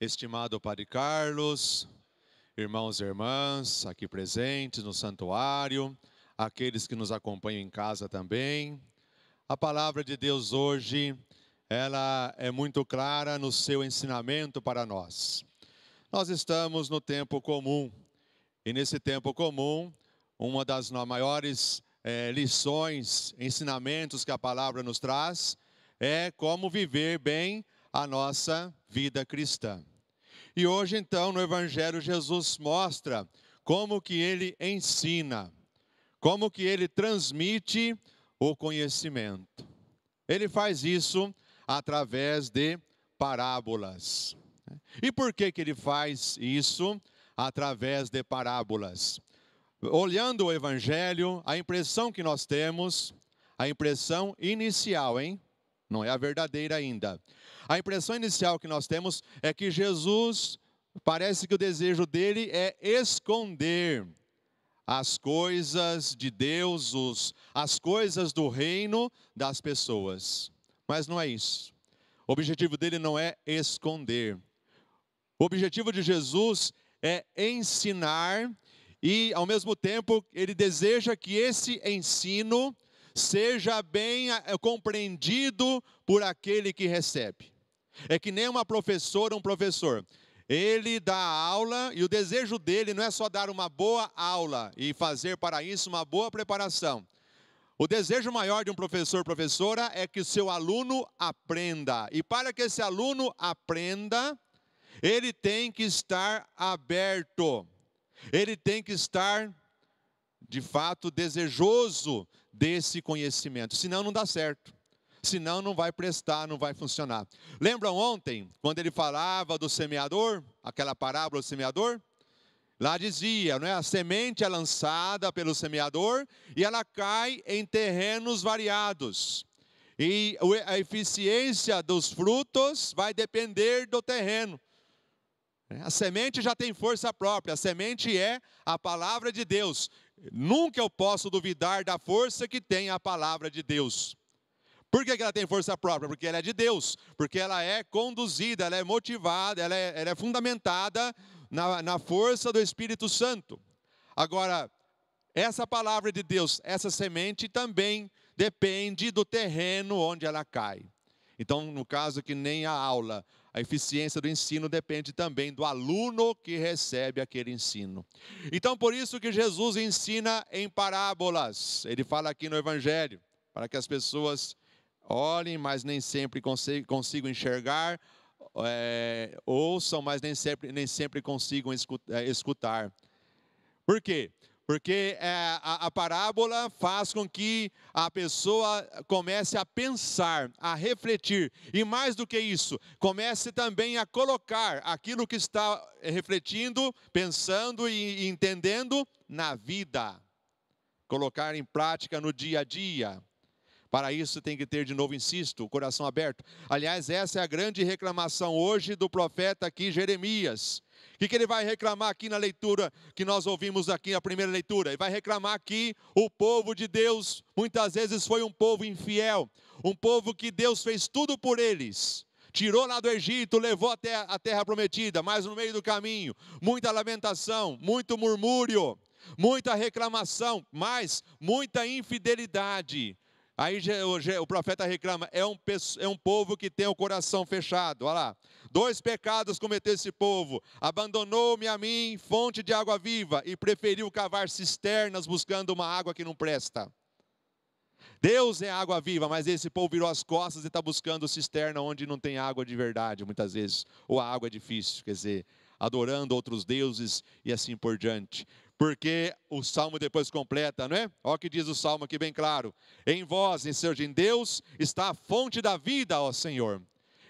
Estimado Padre Carlos, irmãos e irmãs aqui presentes no santuário, aqueles que nos acompanham em casa também, a palavra de Deus hoje, ela é muito clara no seu ensinamento para nós. Nós estamos no tempo comum, e nesse tempo comum, uma das maiores é, lições, ensinamentos que a palavra nos traz é como viver bem a nossa vida cristã. E hoje então no evangelho Jesus mostra como que ele ensina, como que ele transmite o conhecimento. Ele faz isso através de parábolas. E por que que ele faz isso através de parábolas? Olhando o evangelho, a impressão que nós temos, a impressão inicial, hein? Não é a verdadeira ainda a impressão inicial que nós temos é que Jesus, parece que o desejo dele é esconder as coisas de Deus, os, as coisas do reino das pessoas. Mas não é isso. O objetivo dele não é esconder. O objetivo de Jesus é ensinar e, ao mesmo tempo, ele deseja que esse ensino seja bem eh, compreendido por aquele que recebe. É que nem uma professora, um professor. Ele dá aula e o desejo dele não é só dar uma boa aula e fazer para isso uma boa preparação. O desejo maior de um professor, professora, é que o seu aluno aprenda. E para que esse aluno aprenda, ele tem que estar aberto, ele tem que estar, de fato, desejoso desse conhecimento, senão não dá certo senão não vai prestar, não vai funcionar. Lembram ontem, quando ele falava do semeador, aquela parábola do semeador? Lá dizia, é? a semente é lançada pelo semeador e ela cai em terrenos variados. E a eficiência dos frutos vai depender do terreno. É, a semente já tem força própria, a semente é a palavra de Deus. Nunca eu posso duvidar da força que tem a palavra de Deus. Por que, que ela tem força própria? Porque ela é de Deus, porque ela é conduzida, ela é motivada, ela é, ela é fundamentada na, na força do Espírito Santo. Agora, essa palavra de Deus, essa semente também depende do terreno onde ela cai. Então, no caso que nem a aula, a eficiência do ensino depende também do aluno que recebe aquele ensino. Então, por isso que Jesus ensina em parábolas. Ele fala aqui no Evangelho, para que as pessoas olhem, mas nem sempre consigam enxergar, é, ouçam, mas nem sempre, nem sempre consigam é, escutar. Por quê? Porque é, a, a parábola faz com que a pessoa comece a pensar, a refletir, e mais do que isso, comece também a colocar aquilo que está refletindo, pensando e entendendo na vida. Colocar em prática no dia a dia. Para isso tem que ter, de novo, insisto, o coração aberto. Aliás, essa é a grande reclamação hoje do profeta aqui, Jeremias. O que, ele vai reclamar aqui na leitura que nós ouvimos aqui na primeira leitura? Ele vai reclamar que o povo de Deus muitas vezes foi um povo infiel, um povo que Deus fez tudo por eles tirou lá do Egito, levou até a terra prometida, mas no meio do caminho, muita lamentação, muito murmúrio, muita reclamação, mas muita infidelidade. Aí o profeta reclama: é um, é um povo que tem o coração fechado. Olha lá. Dois pecados cometeu esse povo: abandonou-me a mim, fonte de água viva, e preferiu cavar cisternas buscando uma água que não presta. Deus é água viva, mas esse povo virou as costas e está buscando cisterna onde não tem água de verdade, muitas vezes, ou a água é difícil, quer dizer, adorando outros deuses e assim por diante porque o salmo depois completa, não é? Olha o que diz o salmo aqui bem claro: Em vós, em seu em Deus, está a fonte da vida, ó Senhor.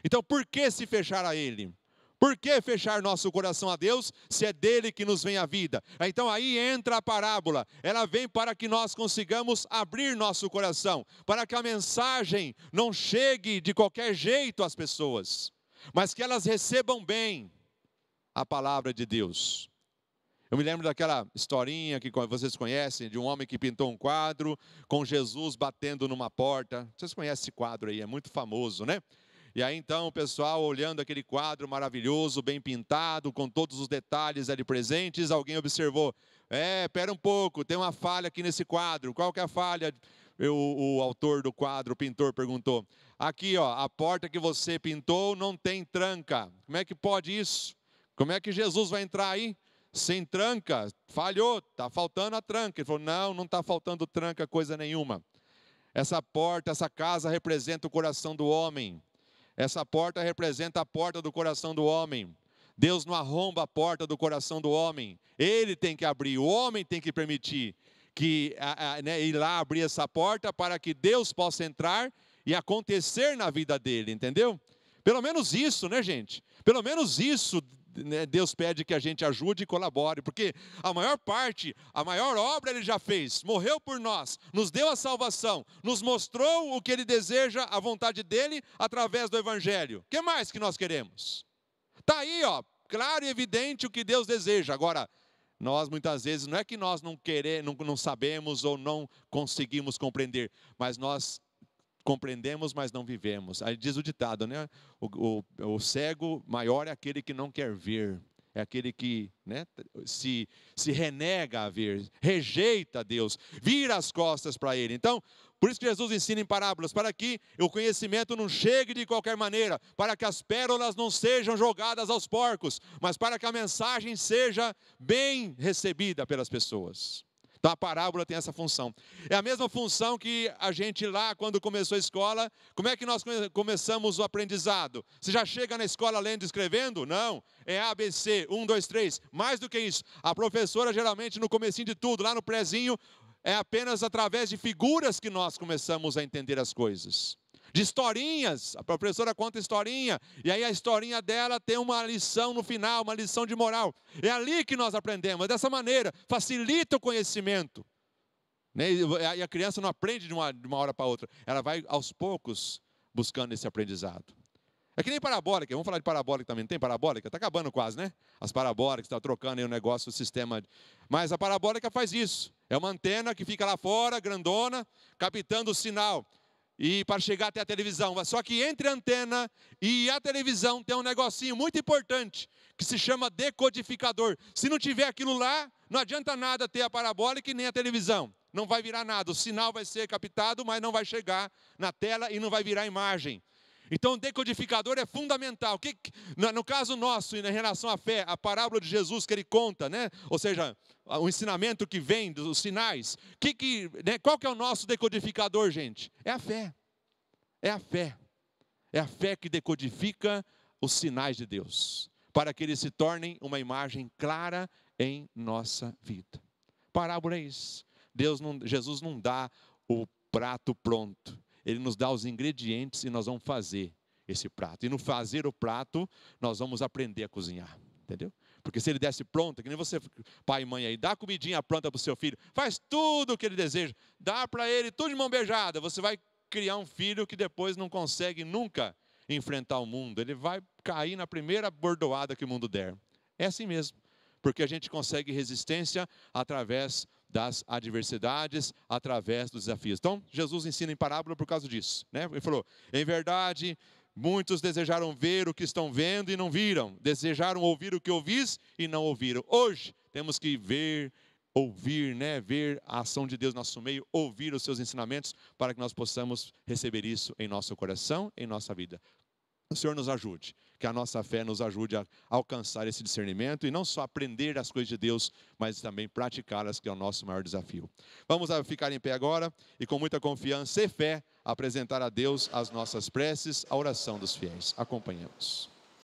Então, por que se fechar a Ele? Por que fechar nosso coração a Deus se é dele que nos vem a vida? Então aí entra a parábola. Ela vem para que nós consigamos abrir nosso coração, para que a mensagem não chegue de qualquer jeito às pessoas, mas que elas recebam bem a palavra de Deus. Eu me lembro daquela historinha que vocês conhecem, de um homem que pintou um quadro com Jesus batendo numa porta. Vocês conhecem esse quadro aí, é muito famoso, né? E aí então o pessoal olhando aquele quadro maravilhoso, bem pintado, com todos os detalhes ali presentes, alguém observou: é, pera um pouco, tem uma falha aqui nesse quadro. Qual que é a falha? Eu, o autor do quadro, o pintor, perguntou: aqui, ó, a porta que você pintou não tem tranca. Como é que pode isso? Como é que Jesus vai entrar aí? sem tranca, falhou, está faltando a tranca. Ele falou: não, não está faltando tranca, coisa nenhuma. Essa porta, essa casa representa o coração do homem. Essa porta representa a porta do coração do homem. Deus não arromba a porta do coração do homem. Ele tem que abrir, o homem tem que permitir que a, a, né, ir lá abrir essa porta para que Deus possa entrar e acontecer na vida dele, entendeu? Pelo menos isso, né, gente? Pelo menos isso né, Deus pede que a gente ajude e colabore, porque a maior parte, a maior obra ele já fez, morreu por nós, nos deu a salvação, nos mostrou o que ele deseja, a vontade dele, através do Evangelho. O que mais que nós queremos? Está aí, ó, claro e evidente o que Deus deseja. Agora, nós muitas vezes não é que nós não queremos, não, não sabemos ou não conseguimos compreender, mas nós compreendemos, mas não vivemos. Aí diz o ditado, né? O, o, o cego maior é aquele que não quer ver, é aquele que né, se, se renega a ver, rejeita Deus, vira as costas para Ele. Então, por isso que Jesus ensina em parábolas, para que o conhecimento não chegue de qualquer maneira, para que as pérolas não sejam jogadas aos porcos, mas para que a mensagem seja bem recebida pelas pessoas. Então a parábola tem essa função. É a mesma função que a gente lá, quando começou a escola, como é que nós começamos o aprendizado? Você já chega na escola lendo e escrevendo? Não. É ABC, 1, 2, 3. Mais do que isso, a professora geralmente no comecinho de tudo, lá no prézinho, é apenas através de figuras que nós começamos a entender as coisas de historinhas. A professora conta historinha, e aí a historinha dela tem uma lição no final, uma lição de moral. É ali que nós aprendemos, é dessa maneira, facilita o conhecimento. Né, e a criança não aprende de uma, de uma hora para outra, ela vai aos poucos buscando esse aprendizado. É que nem parabólica, vamos falar de parabólica também, não tem parabólica? Está acabando quase, né? As parabólicas, está trocando aí o negócio, o sistema. Mas a parabólica faz isso. É uma antena que fica lá fora, grandona, captando o sinal e para chegar até a televisão. Só que entre a antena e a televisão tem um negocinho muito importante que se chama decodificador. Se não tiver aquilo lá, não adianta nada ter a parabólica e nem a televisão. Não vai virar nada. O sinal vai ser captado, mas não vai chegar na tela e não vai virar imagem. Então, o decodificador é fundamental. Que, no caso nosso, em relação à fé, a parábola de Jesus que ele conta, né? ou seja, o ensinamento que vem dos sinais. Que, que, né? Qual que é o nosso decodificador, gente? É a fé. É a fé. É a fé que decodifica os sinais de Deus, para que eles se tornem uma imagem clara em nossa vida. Parábola é isso. Deus não, Jesus não dá o prato pronto. Ele nos dá os ingredientes e nós vamos fazer esse prato. E no fazer o prato, nós vamos aprender a cozinhar. Entendeu? Porque se ele desse pronto, que nem você, pai e mãe aí, dá comidinha pronta para o seu filho, faz tudo o que ele deseja, dá para ele tudo de mão beijada, você vai criar um filho que depois não consegue nunca enfrentar o mundo, ele vai cair na primeira bordoada que o mundo der. É assim mesmo, porque a gente consegue resistência através das adversidades através dos desafios. Então, Jesus ensina em parábola por causa disso. Né? Ele falou: em verdade, muitos desejaram ver o que estão vendo e não viram, desejaram ouvir o que ouvis e não ouviram. Hoje temos que ver, ouvir, né? ver a ação de Deus no nosso meio, ouvir os seus ensinamentos, para que nós possamos receber isso em nosso coração, em nossa vida. O Senhor nos ajude, que a nossa fé nos ajude a alcançar esse discernimento e não só aprender as coisas de Deus, mas também praticá-las, que é o nosso maior desafio. Vamos ficar em pé agora e com muita confiança e fé apresentar a Deus as nossas preces, a oração dos fiéis. Acompanhamos.